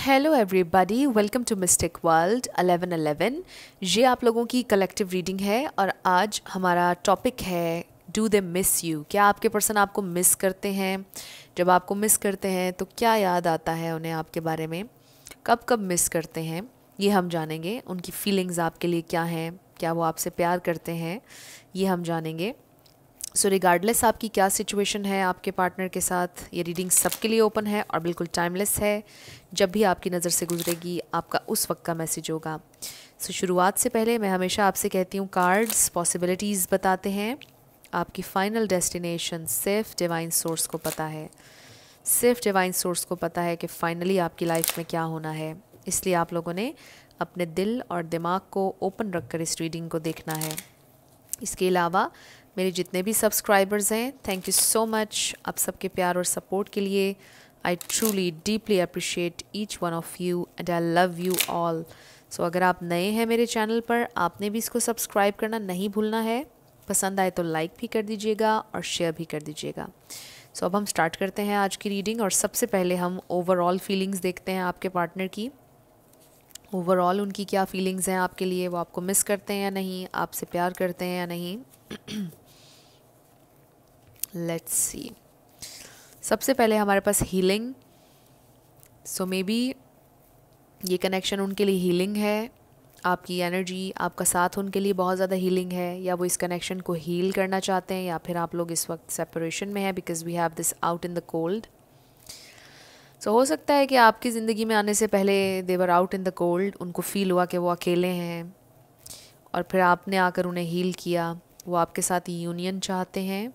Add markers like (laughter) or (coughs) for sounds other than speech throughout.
Hello everybody welcome to mystic world 1111 ये आप लोगों की कलेक्टिव रीडिंग है और आज हमारा टॉपिक है डू दे मिस यू क्या आपके पर्सन आपको मिस करते हैं जब आपको मिस करते हैं तो क्या याद आता है उन्हें आपके बारे में कब कब मिस करते हैं ये हम जानेंगे उनकी फीलिंग्स आपके लिए क्या हैं क्या वो आपसे प्यार करते हैं ये हम जानेंगे सो रिगार्डलेस आपकी क्या सिचुएशन है आपके पार्टनर के साथ ये रीडिंग सबके लिए ओपन है और बिल्कुल टाइमलेस है जब भी आपकी नज़र से गुजरेगी आपका उस वक्त का मैसेज होगा सो so शुरुआत से पहले मैं हमेशा आपसे कहती हूँ कार्ड्स पॉसिबिलिटीज़ बताते हैं आपकी फ़ाइनल डेस्टिनेशन सिर्फ डिवाइन सोर्स को पता है सिर्फ डिवाइन सोर्स को पता है कि फ़ाइनली आपकी लाइफ में क्या होना है इसलिए आप लोगों ने अपने दिल और दिमाग को ओपन रखकर इस रीडिंग को देखना है इसके अलावा मेरे जितने भी सब्सक्राइबर्स हैं थैंक यू सो मच आप सबके प्यार और सपोर्ट के लिए I truly deeply appreciate each one of you and I love you all so अगर आप नए हैं मेरे चैनल पर आपने भी इसको सब्सक्राइब करना नहीं भूलना है पसंद आए तो लाइक भी कर दीजिएगा और शेयर भी कर दीजिएगा सो so, अब हम स्टार्ट करते हैं आज की रीडिंग और सबसे पहले हम ओवरऑल फीलिंग्स देखते हैं आपके पार्टनर की ओवरऑल उनकी क्या फीलिंग्स हैं आपके लिए वो आपको मिस करते हैं या नहीं आपसे प्यार करते हैं या नहीं (clears throat) लेट्स सी सबसे पहले हमारे पास हीलिंग सो मे बी ये कनेक्शन उनके लिए हीलिंग है आपकी एनर्जी आपका साथ उनके लिए बहुत ज़्यादा हीलिंग है या वो इस कनेक्शन को हील करना चाहते हैं या फिर आप लोग इस वक्त सेपरेशन में है because we have this out in the cold so हो सकता है कि आपकी ज़िंदगी में आने से पहले they were out in the cold उनको फील हुआ कि वो अकेले हैं और फिर आपने आकर उन्हें हील किया वो आपके साथ यूनियन चाहते हैं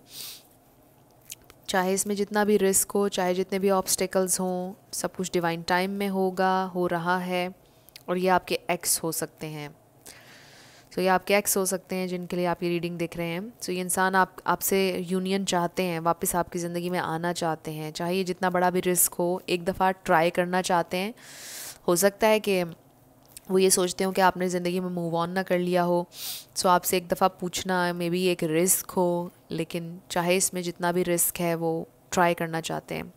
चाहे इसमें जितना भी रिस्क हो चाहे जितने भी ऑब्स्टिकल्स हों सब कुछ डिवाइन टाइम में होगा हो रहा है और ये आपके एक्स हो सकते हैं सो so, ये आपके एक्स हो सकते हैं जिनके लिए आप ये रीडिंग देख रहे हैं सो so, ये इंसान आप आपसे यूनियन चाहते हैं वापस आपकी ज़िंदगी में आना चाहते हैं चाहे ये जितना बड़ा भी रिस्क हो एक दफ़ा ट्राई करना चाहते हैं हो सकता है कि वो ये सोचते हो कि आपने ज़िंदगी में मूव ऑन ना कर लिया हो सो आपसे एक दफ़ा पूछना मे बी एक रिस्क हो लेकिन चाहे इसमें जितना भी रिस्क है वो ट्राई करना चाहते हैं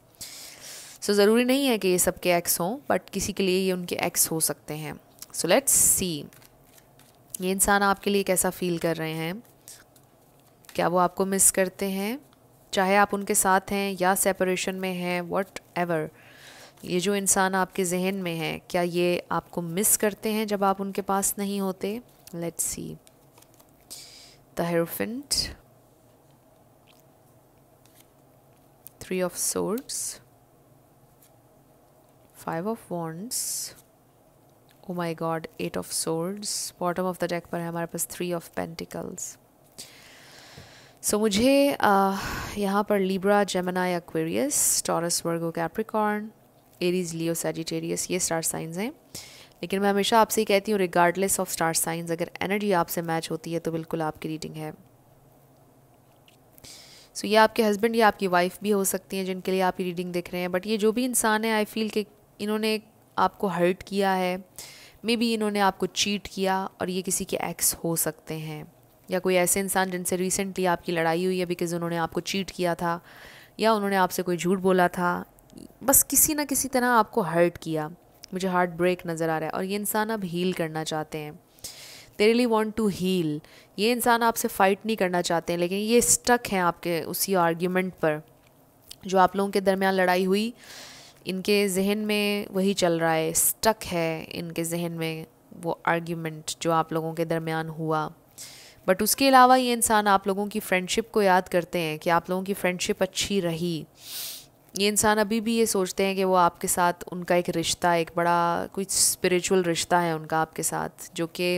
सो so, ज़रूरी नहीं है कि ये सबके एक्स हों बट किसी के लिए ये उनके एक्स हो सकते हैं सो लेट्स सी ये इंसान आपके लिए कैसा फ़ील कर रहे हैं क्या वो आपको मिस करते हैं चाहे आप उनके साथ हैं या सेपरेशन में हैं वट एवर ये जो इंसान आपके जहन में है क्या ये आपको मिस करते हैं जब आप उनके पास नहीं होते let see the three of swords five of wands oh my God eight of swords bottom of the deck पर है हमारे पास थ्री ऑफ पेंटिकल्स सो मुझे uh, यहाँ पर Libra Gemini Aquarius Taurus Virgo Capricorn Aries Leo Sagittarius ये star signs हैं लेकिन मैं हमेशा आपसे ही कहती हूँ रिगार्डलेस ऑफ स्टार साइंस अगर एनर्जी आपसे मैच होती है तो बिल्कुल आपकी रीडिंग है सो so, ये आपके हस्बैंड या आपकी वाइफ भी हो सकती हैं जिनके लिए आप रीडिंग देख रहे हैं बट ये जो भी इंसान है आई फील कि इन्होंने आपको हर्ट किया है मे बी इन्होंने आपको चीट किया और ये किसी के एक्स हो सकते हैं या कोई ऐसे इंसान जिनसे रिसेंटली आपकी लड़ाई हुई है बिकॉज़ उन्होंने आपको चीट किया था या उन्होंने आपसे कोई झूठ बोला था बस किसी ना किसी तरह आपको हर्ट किया मुझे हार्ट ब्रेक नज़र आ रहा है और ये इंसान अब हील करना चाहते हैं they really want to heal ये इंसान आपसे फ़ाइट नहीं करना चाहते हैं लेकिन ये स्टक हैं आपके उसी आर्ग्यूमेंट पर जो आप लोगों के दरमियान लड़ाई हुई इनके जहन में वही चल रहा है स्टक है इनके जहन में वो आर्ग्यूमेंट जो आप लोगों के दरमियान हुआ बट उसके अलावा ये इंसान आप लोगों की फ्रेंडशिप को याद करते हैं कि आप लोगों की फ्रेंडशिप अच्छी रही ये इंसान अभी भी ये सोचते हैं कि वो आपके साथ उनका एक रिश्ता एक बड़ा कोई स्पिरिचुअल रिश्ता है उनका आपके साथ जो कि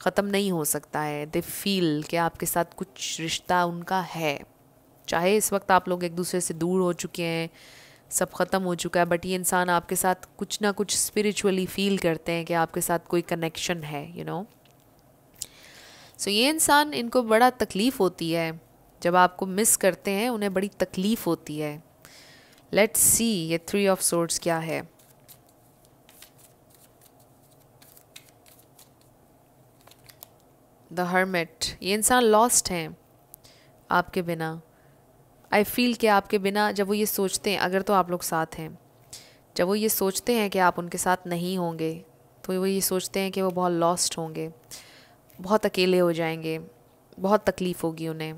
ख़त्म नहीं हो सकता है दे फील कि आपके साथ कुछ रिश्ता उनका है चाहे इस वक्त आप लोग एक दूसरे से दूर हो चुके हैं सब ख़त्म हो चुका है बट ये इंसान आपके साथ कुछ ना कुछ स्पिरिचुअली फ़ील करते हैं कि आपके साथ कोई कनेक्शन है यू नो सो ये इंसान इनको बड़ा तकलीफ़ होती है जब आपको मिस करते हैं उन्हें बड़ी तकलीफ़ होती है लेट्स सी ये थ्री ऑफ सोर्ड्स क्या है द हर्मिट ये इंसान लॉस्ट हैं आपके बिना आई फील कि आपके बिना जब वो ये सोचते हैं अगर तो आप लोग साथ हैं जब वो ये सोचते हैं कि आप उनके साथ नहीं होंगे तो वो ये सोचते हैं कि वो बहुत लॉस्ट होंगे बहुत अकेले हो जाएंगे बहुत तकलीफ़ होगी उन्हें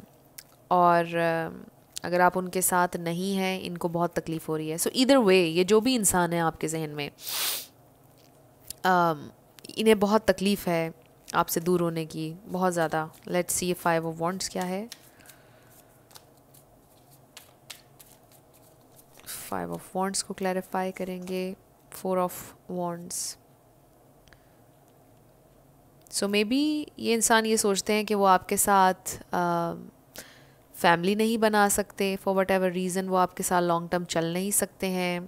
और अगर आप उनके साथ नहीं हैं इनको बहुत तकलीफ़ हो रही है सो इधर वे ये जो भी इंसान है आपके जहन में आ, um, इन्हें बहुत तकलीफ़ है आपसे दूर होने की बहुत ज़्यादा let's see five of wands क्या है फाइव ऑफ वॉन्ट्स को क्लैरिफाई करेंगे four of wands so maybe ये इंसान ये सोचते हैं कि वो आपके साथ आ, um, फैमिली नहीं बना सकते फॉर वट एवर रीज़न वो आपके साथ लॉन्ग टर्म चल नहीं सकते हैं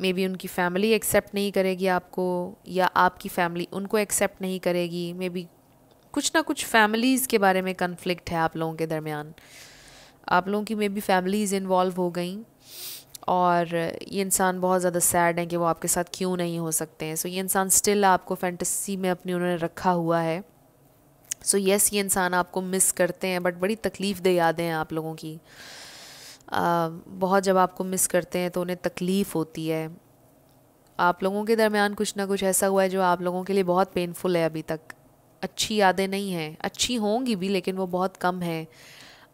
मे um, बी उनकी फैमिली एक्सेप्ट नहीं करेगी आपको या आपकी फैमिली उनको एक्सेप्ट नहीं करेगी मे बी कुछ ना कुछ फैमिलीज़ के बारे में कन्फ्लिक्ट है आप लोगों के दरमियान आप लोगों की मे बी फैमिलीज़ इन्वॉल्व हो गई और ये इंसान बहुत ज़्यादा सैड हैं कि वो आपके साथ क्यों नहीं हो सकते हैं सो so, ये इंसान स्टिल आपको फैंटसी में अपनी उन्होंने रखा हुआ है सो येस यस ये इंसान आपको मिस करते हैं बट बड़ी तकलीफ़ दे यादें हैं आप लोगों की आ, बहुत जब आपको मिस करते हैं तो उन्हें तकलीफ़ होती है आप लोगों के दरमियान कुछ ना कुछ ऐसा हुआ है जो आप लोगों के लिए बहुत पेनफुल है अभी तक अच्छी यादें नहीं हैं अच्छी होंगी भी लेकिन वो बहुत कम है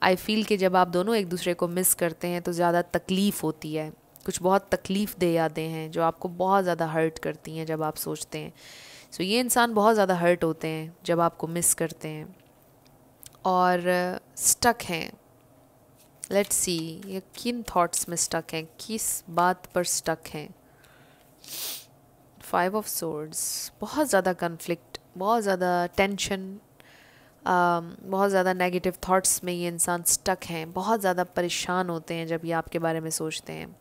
आई फील कि जब आप दोनों एक दूसरे को मिस करते हैं तो ज़्यादा तकलीफ़ होती है कुछ बहुत तकलीफ़ दे यादें हैं जो आपको बहुत ज़्यादा हर्ट करती हैं जब आप सोचते हैं सो so, ये इंसान बहुत ज़्यादा हर्ट होते हैं जब आपको मिस करते हैं और स्टक uh, हैं लेट्स सी ये किन थॉट्स में स्टक हैं किस बात पर स्टक हैं फाइव ऑफ सोर्ड्स बहुत ज़्यादा कन्फ्लिक्ट बहुत ज़्यादा टेंशन um, बहुत ज़्यादा नेगेटिव थॉट्स में ये इंसान स्टक हैं बहुत ज़्यादा परेशान होते हैं जब ये आपके बारे में सोचते हैं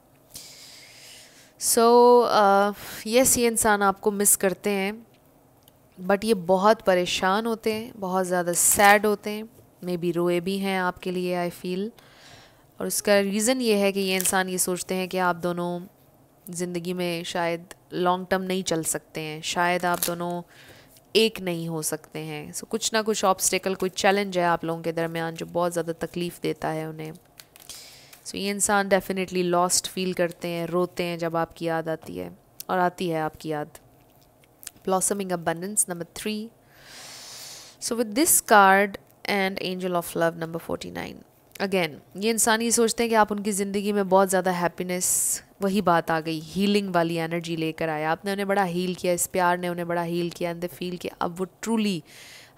so so, yes uh, yes, ये इंसान आपको मिस करते हैं बट ये बहुत परेशान होते हैं बहुत ज़्यादा सैड होते हैं मे बी रोए भी हैं आपके लिए आई फील और उसका रीज़न ये है कि ये इंसान ये सोचते हैं कि आप दोनों ज़िंदगी में शायद लॉन्ग टर्म नहीं चल सकते हैं शायद आप दोनों एक नहीं हो सकते हैं सो so, कुछ ना कुछ ऑब्स्टेकल कोई चैलेंज है आप लोगों के दरमियान जो बहुत ज़्यादा तकलीफ़ देता है उन्हें सो so, ये इंसान डेफिनेटली लॉस्ट फील करते हैं रोते हैं जब आपकी याद आती है और आती है आपकी याद blossoming abundance number 3 so with this card and angel of love number 49 again ये इंसान ये सोचते हैं कि आप उनकी ज़िंदगी में बहुत ज़्यादा हैप्पीनेस वही बात आ गई हीलिंग वाली एनर्जी लेकर आए आपने उन्हें बड़ा हील किया इस प्यार ने उन्हें बड़ा हील किया एंड दे फील किया अब वो ट्रूली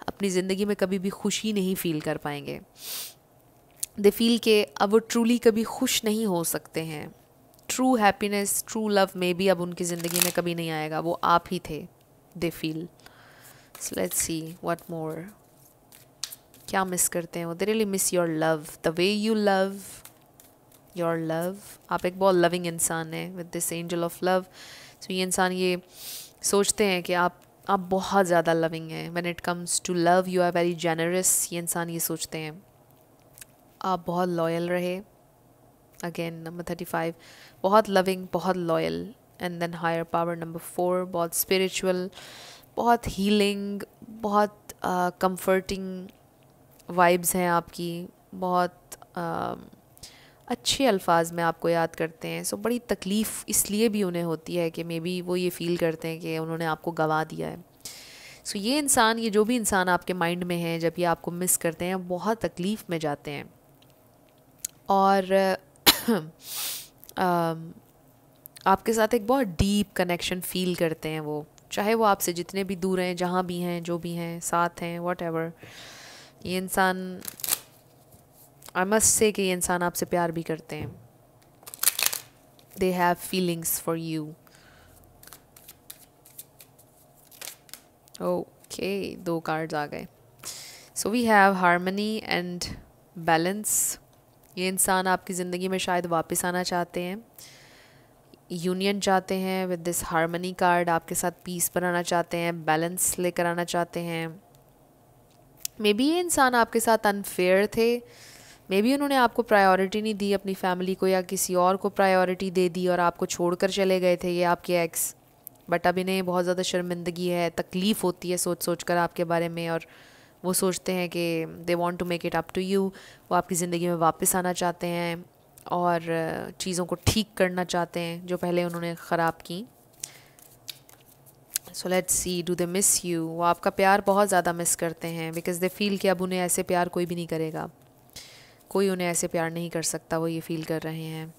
अपनी ज़िंदगी में कभी भी खुशी नहीं फील कर पाएंगे दे फील के अब वो ट्रूली कभी खुश नहीं हो सकते हैं ट्रू हैप्पीनेस ट्रू लव मे भी अब उनकी ज़िंदगी में कभी नहीं आएगा वो आप ही थे they feel so let's see what more क्या मिस करते हैं वो they really miss your love the way you love your love आप एक बहुत लविंग इंसान हैं with this angel of love so ये इंसान ये सोचते हैं कि आप आप बहुत ज़्यादा लविंग हैं when it comes to love you are very generous ये इंसान ये सोचते हैं आप बहुत लॉयल रहे अगेन नंबर थर्टी फाइव बहुत लविंग बहुत loyal and then higher power number four बहुत स्पिरिचुअल बहुत हीलिंग बहुत कंफर्टिंग uh, वाइब्स हैं आपकी बहुत uh, um, अच्छे अल्फाज में आपको याद करते हैं सो so, बड़ी तकलीफ़ इसलिए भी उन्हें होती है कि मे बी वो ये फ़ील करते हैं कि उन्होंने आपको गवा दिया है सो so, ये इंसान ये जो भी इंसान आपके माइंड में है जब ये आपको मिस करते हैं बहुत तकलीफ़ में जाते हैं और uh, (coughs) आपके साथ एक बहुत डीप कनेक्शन फील करते हैं वो चाहे वो आपसे जितने भी दूर हैं जहाँ भी हैं जो भी हैं साथ हैं वट एवर ये इंसान आई मस्ट से कि ये इंसान आपसे प्यार भी करते हैं they have feelings for you okay दो कार्ड्स आ गए so we have harmony and balance ये इंसान आपकी ज़िंदगी में शायद वापस आना चाहते हैं यूनियन चाहते हैं विद दिस हारमनी कार्ड आपके साथ पीस बनाना चाहते हैं बैलेंस लेकर आना चाहते हैं मे बी ये इंसान आपके साथ अनफेयर थे मे बी उन्होंने आपको प्रायोरिटी नहीं दी अपनी फैमिली को या किसी और को प्रायोरिटी दे दी और आपको छोड़कर चले गए थे ये आपके एक्स बट अब इन्हें बहुत ज़्यादा शर्मिंदगी है तकलीफ़ होती है सोच सोच कर आपके बारे में और वो सोचते हैं कि they want to make it up to you वो आपकी ज़िंदगी में वापस आना चाहते हैं और चीज़ों को ठीक करना चाहते हैं जो पहले उन्होंने ख़राब की so let's see do they miss you वो आपका प्यार बहुत ज़्यादा मिस करते हैं बिकॉज दे फील कि अब उन्हें ऐसे प्यार कोई भी नहीं करेगा कोई उन्हें ऐसे प्यार नहीं कर सकता वो ये फील कर रहे हैं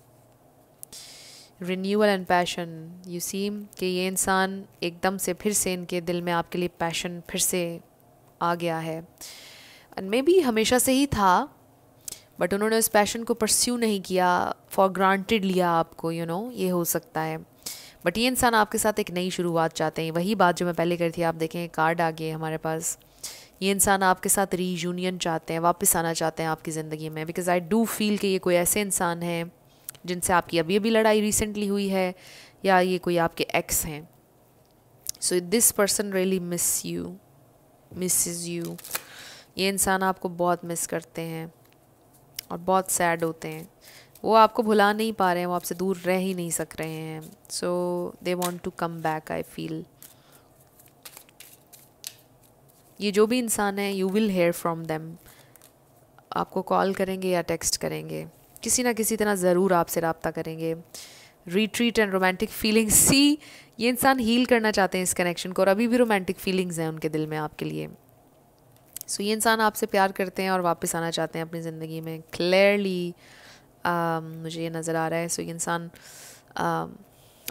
renewal and passion you seem कि ये इंसान एकदम से फिर से इनके दिल में आपके लिए पैशन फिर से आ गया है एंड मे बी हमेशा से ही था बट उन्होंने उस पैशन को परस्यू नहीं किया फॉर ग्रांटेड लिया आपको यू you नो know, ये हो सकता है बट ये इंसान आपके साथ एक नई शुरुआत चाहते हैं वही बात जो मैं पहले करी थी आप देखें कार्ड आ गए हमारे पास ये इंसान आपके साथ रीयूनियन चाहते हैं वापस आना चाहते हैं आपकी ज़िंदगी में बिकॉज़ आई डू फील कि ये कोई ऐसे इंसान हैं जिनसे आपकी अभी अभी लड़ाई रिसेंटली हुई है या ये कोई आपके एक्स हैं so this person really miss you miss you ये इंसान आपको बहुत मिस करते हैं और बहुत सैड होते हैं वो आपको भुला नहीं पा रहे हैं वो आपसे दूर रह ही नहीं सक रहे हैं so they want to come back I feel ये जो भी इंसान है you will hear from them आपको कॉल करेंगे या टेक्स्ट करेंगे किसी ना किसी तरह ज़रूर आपसे रबता करेंगे retreat and romantic feelings see ये इंसान हील करना चाहते हैं इस कनेक्शन को और अभी भी रोमांटिक फीलिंग्स हैं उनके दिल में आपके लिए सो so, ये इंसान आपसे प्यार करते हैं और वापस आना चाहते हैं अपनी ज़िंदगी में क्लियरली uh, um, मुझे ये नज़र आ रहा है सो so, ये इंसान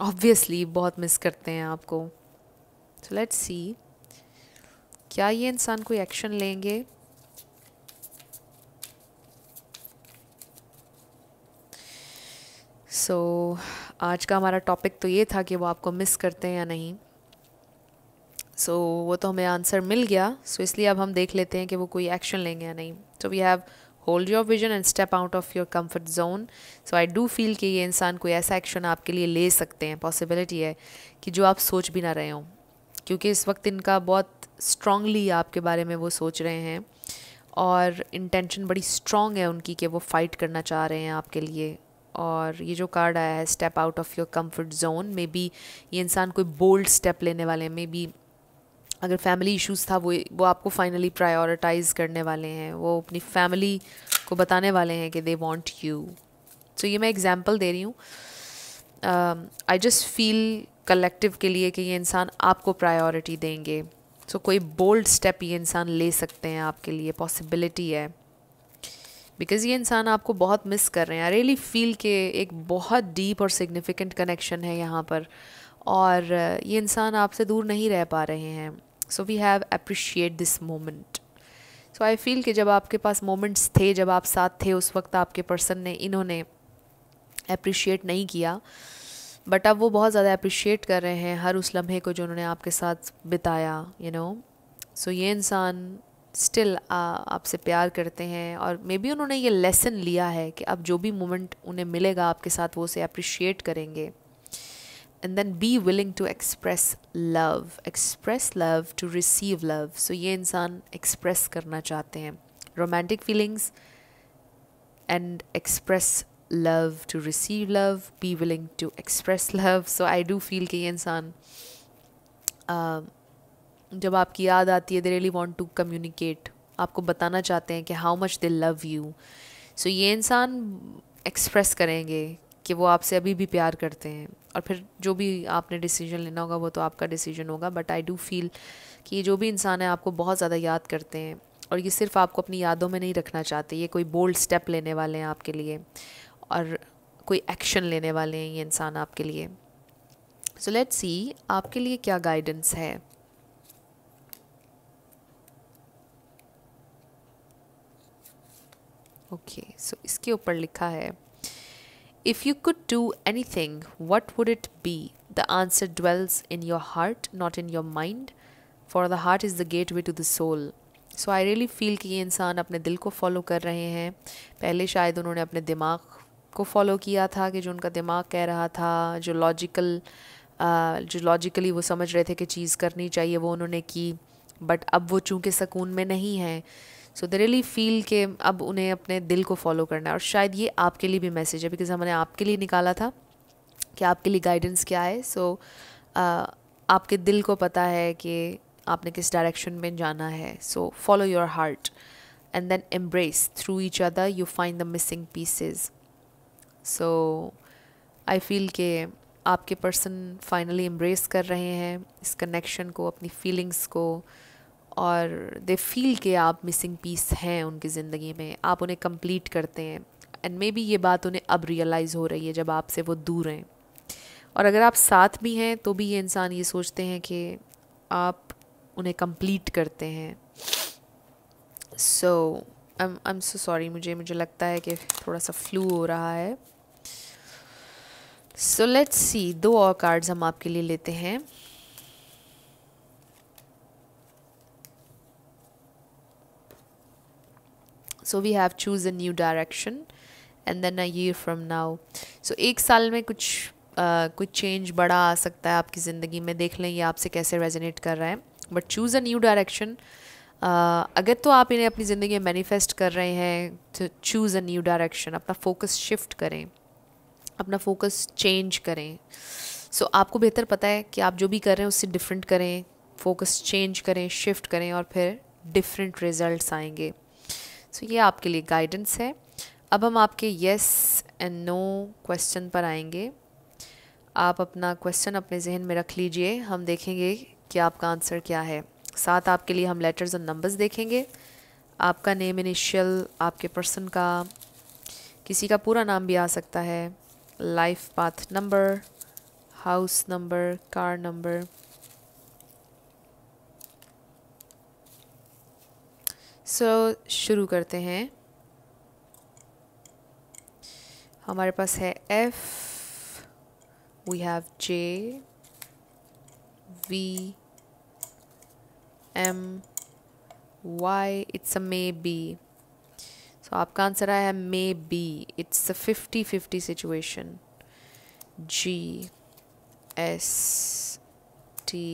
ऑब्वियसली um, uh, बहुत मिस करते हैं आपको सो लेट्स सी क्या ये इंसान कोई एक्शन लेंगे सो so, आज का हमारा टॉपिक तो ये था कि वो आपको मिस करते हैं या नहीं सो so, वो तो हमें आंसर मिल गया सो so, इसलिए अब हम देख लेते हैं कि वो कोई एक्शन लेंगे या नहीं so we have hold your vision and step out of your comfort zone so I do feel कि ये इंसान कोई ऐसा एक्शन आपके लिए ले सकते हैं पॉसिबिलिटी है कि जो आप सोच भी ना रहे हों क्योंकि इस वक्त इनका बहुत स्ट्रांगली आपके बारे में वो सोच रहे हैं और इंटेंशन बड़ी स्ट्रांग है उनकी कि वो फाइट करना चाह रहे हैं आपके लिए और ये जो कार्ड आया है step out of your comfort zone maybe ये इंसान कोई बोल्ड स्टेप लेने वाले हैं मे बी अगर फैमिली इश्यूज़ था वो वो आपको फाइनली प्रायोरिटाइज़ करने वाले हैं वो अपनी फैमिली को बताने वाले हैं कि दे वांट यू सो ये मैं एग्जांपल दे रही हूँ आई जस्ट फील कलेक्टिव के लिए कि ये इंसान आपको प्रायोरिटी देंगे सो so, कोई बोल्ड स्टेप ये इंसान ले सकते हैं आपके लिए पॉसिबिलिटी है बिकॉज़ ये इंसान आपको बहुत मिस कर रहे हैं आई रियली फील के एक बहुत डीप और सिग्निफिकेंट कनेक्शन है यहाँ पर और uh, ये इंसान आपसे दूर नहीं रह पा रहे हैं so we have appreciate this moment so I feel कि जब आपके पास मोमेंट्स थे जब आप साथ थे उस वक्त आपके पर्सन ने इन्होंने अप्रिशिएट नहीं किया बट अब वो बहुत ज़्यादा अप्रिशिएट कर रहे हैं हर उस लम्हे को जो उन्होंने आपके साथ बिताया यू नो सो ये इंसान स्टिल आपसे प्यार करते हैं और मे बी उन्होंने ये लेसन लिया है कि अब जो भी मोमेंट उन्हें मिलेगा आपके साथ वो उसे अप्रिशिएट करेंगे and then be willing to express love express love to receive love so ये इंसान एक्सप्रेस करना चाहते हैं romantic feelings and express love to receive love be willing to express love so I do feel कि ये इंसान जब आपकी याद आती है they really want to communicate आपको बताना चाहते हैं कि how much they love you so ये इंसान एक्सप्रेस करेंगे कि वो आपसे अभी भी प्यार करते हैं और फिर जो भी आपने डिसीजन लेना होगा वो तो आपका डिसीजन होगा बट आई डू फील कि ये जो भी इंसान है आपको बहुत ज़्यादा याद करते हैं और ये सिर्फ आपको अपनी यादों में नहीं रखना चाहते ये कोई बोल्ड स्टेप लेने वाले हैं आपके लिए और कोई एक्शन लेने वाले हैं ये इंसान आपके लिए सो लेट सी आपके लिए क्या गाइडेंस है ओके okay, सो so इसके ऊपर लिखा है If you could do anything, what would it be? The answer dwells in your heart, not in your mind. For the heart is the gateway to the soul. So I really feel कि ये इंसान अपने दिल को follow कर रहे हैं पहले शायद उन्होंने अपने दिमाग को फॉलो किया था कि जो उनका दिमाग कह रहा था जो लॉजिकल जो लॉजिकली वो समझ रहे थे कि चीज़ करनी चाहिए वो उन्होंने की बट अब वो चूँकि सकून में नहीं है सो दे रियली फील के अब उन्हें अपने दिल को फॉलो करना है और शायद ये आपके लिए भी मैसेज है बिकॉज हमने आपके लिए निकाला था कि आपके लिए गाइडेंस क्या है सो so, आपके दिल को पता है कि आपने किस डायरेक्शन में जाना है so follow your heart and then embrace through each other you find the missing pieces so I feel के आपके पर्सन फाइनली एम्ब्रेस कर रहे हैं इस कनेक्शन को अपनी फीलिंग्स को और दे फील के आप मिसिंग पीस हैं उनकी ज़िंदगी में आप उन्हें कंप्लीट करते हैं एंड मे बी ये बात उन्हें अब रियलाइज़ हो रही है जब आपसे वो दूर हैं और अगर आप साथ भी हैं तो भी ये इंसान ये सोचते हैं कि आप उन्हें कंप्लीट करते हैं सो आई एम सो सॉरी मुझे मुझे लगता है कि थोड़ा सा फ्लू हो रहा है सो लेट्स सी दो और कार्ड्स हम आपके लिए लेते हैं so we have choose a new direction and then a year from now so एक साल में कुछ कुछ चेंज बड़ा आ सकता है आपकी ज़िंदगी में देख लें ये आपसे कैसे रेजोनेट कर रहा है but choose a new direction अगर तो आप इन्हें अपनी ज़िंदगी में मैनिफेस्ट कर रहे हैं तो चूज़ अ न्यू डायरेक्शन अपना फोकस शिफ्ट करें अपना फोकस चेंज करें सो so, आपको बेहतर पता है कि आप जो भी कर रहे हैं उससे डिफरेंट करें फोकस चेंज करें शिफ्ट करें और फिर डिफरेंट रिजल्ट्स आएंगे सो तो so, ये आपके लिए गाइडेंस है अब हम आपके येस एंड नो क्वेश्चन पर आएंगे आप अपना क्वेश्चन अपने जहन में रख लीजिए हम देखेंगे कि आपका आंसर क्या है साथ आपके लिए हम लेटर्स और नंबर्स देखेंगे आपका नेम इनिशियल आपके पर्सन का किसी का पूरा नाम भी आ सकता है life path number house number car number so so, शुरू करते हैं हमारे पास है F we have J V M Y it's a maybe so आपका आंसर आया है maybe it's a fifty fifty situation G S T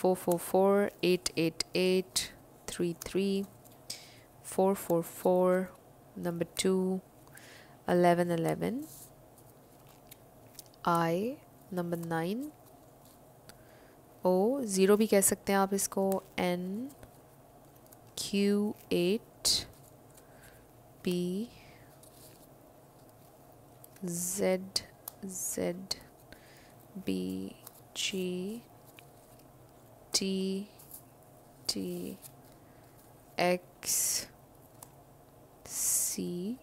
four four four eight eight eight three three four four four number two eleven eleven i number nine o zero भी कह सकते हैं आप इसको n q eight p z z b g t t X C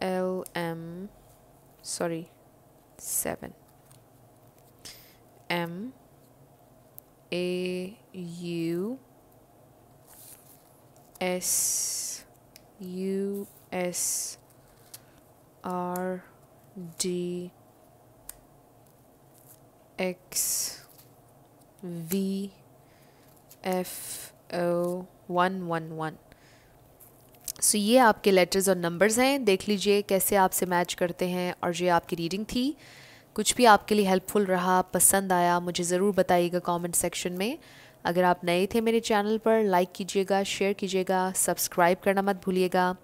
L M sorry 7 M A U S U S R D X V F one one one so ये आपके letters और numbers हैं देख लीजिए कैसे आपसे match करते हैं और ये आपकी रीडिंग थी कुछ भी आपके लिए हेल्पफुल रहा पसंद आया मुझे ज़रूर बताइएगा कमेंट सेक्शन में अगर आप नए थे मेरे चैनल पर लाइक कीजिएगा शेयर कीजिएगा सब्सक्राइब करना मत भूलिएगा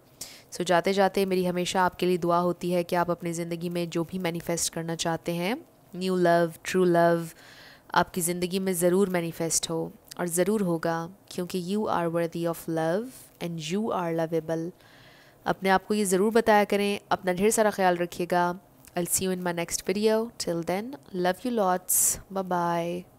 सो जाते जाते मेरी हमेशा आपके लिए दुआ होती है कि आप अपनी ज़िंदगी में जो भी मैनिफेस्ट करना चाहते हैं न्यू लव ट्रू लव आपकी ज़िंदगी में ज़रूर मैनिफेस्ट हो और ज़रूर होगा क्योंकि you are worthy of love and you are lovable अपने आप को ये ज़रूर बताया करें अपना ढेर सारा ख्याल रखिएगा I see you in my next video till then love you lots bye